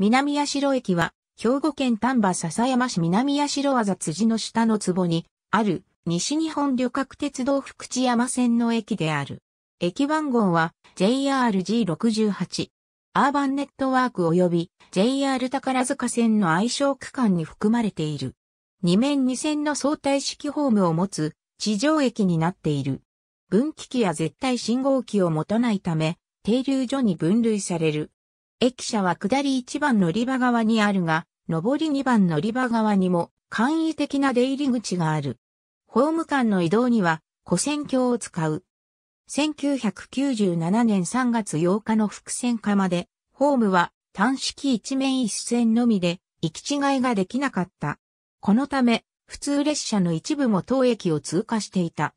南八代駅は、兵庫県丹波笹山市南八代技辻の下の壺に、ある、西日本旅客鉄道福知山線の駅である。駅番号は JRG68。アーバンネットワーク及び JR 宝塚線の愛称区間に含まれている。二面二線の相対式ホームを持つ地上駅になっている。分岐器や絶対信号機を持たないため、停留所に分類される。駅舎は下り1番乗り場側にあるが、上り2番乗り場側にも簡易的な出入り口がある。ホーム間の移動には、古線橋を使う。1997年3月8日の伏線化まで、ホームは単式一面一線のみで、行き違いができなかった。このため、普通列車の一部も当駅を通過していた。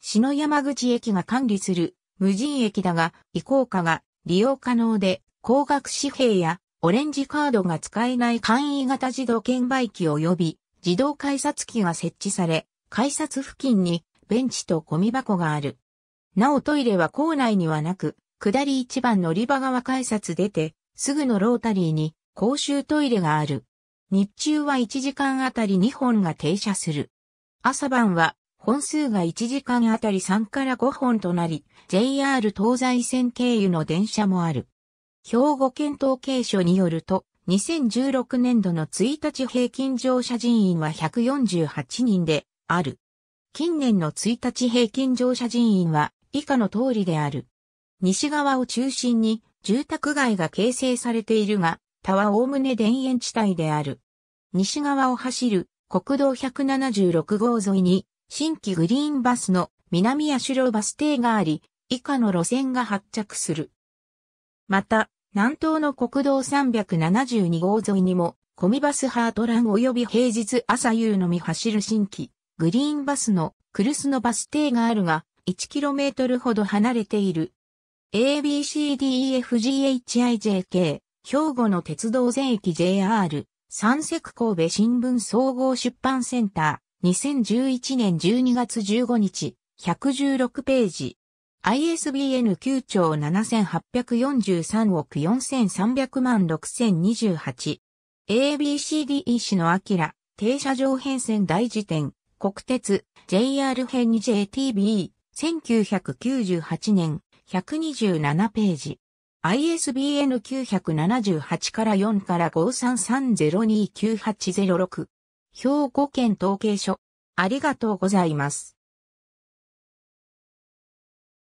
篠山口駅が管理する無人駅だが、移行下が利用可能で、高額紙幣やオレンジカードが使えない簡易型自動券売機及び自動改札機が設置され、改札付近にベンチとゴミ箱がある。なおトイレは校内にはなく、下り1番乗り場側改札出て、すぐのロータリーに公衆トイレがある。日中は1時間あたり2本が停車する。朝晩は本数が1時間あたり3から5本となり、JR 東西線経由の電車もある。兵庫県統計所によると、2016年度の1日平均乗車人員は148人である。近年の1日平均乗車人員は以下の通りである。西側を中心に住宅街が形成されているが、他は概ね田園地帯である。西側を走る国道176号沿いに新規グリーンバスの南足路バス停があり、以下の路線が発着する。また、南東の国道372号沿いにも、コミバスハートラン及び平日朝夕のみ走る新規、グリーンバスのクルスのバス停があるが、1km ほど離れている。ABCDEFGHIJK、兵庫の鉄道全域 JR、三石神戸新聞総合出版センター、2011年12月15日、116ページ。ISBN 9兆7843億4300万 6028ABCD e 師のアキラ、停車場変遷大辞典、国鉄、JR 編 JTB、1998年、127ページ。ISBN 978から4から53302980。6兵庫県統計書。ありがとうございます。